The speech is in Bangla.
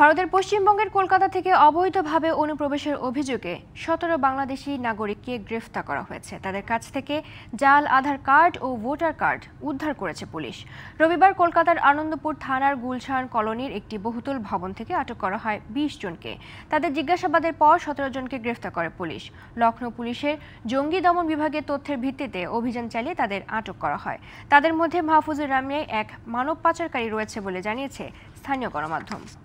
ভারতের পশ্চিমবঙ্গের কলকাতা থেকে অবৈধভাবে অনুপ্রবেশের অভিযোগে সতেরো বাংলাদেশি নাগরিককে গ্রেফতার করা হয়েছে তাদের কাছ থেকে জাল আধার কার্ড ও ভোটার কার্ড উদ্ধার করেছে পুলিশ রবিবার কলকাতার আনন্দপুর থানার গুলশান কলোনির একটি বহুতল ভবন থেকে আটক করা হয় বিশ জনকে তাদের জিজ্ঞাসাবাদের পর সতেরো জনকে গ্রেফতার করে পুলিশ লখনৌ পুলিশের জঙ্গি দমন বিভাগের তথ্যের ভিত্তিতে অভিযান চালিয়ে তাদের আটক করা হয় তাদের মধ্যে মাহফুজুর রামিয়ায় এক মানব পাচারকারী রয়েছে বলে জানিয়েছে স্থানীয় গণমাধ্যম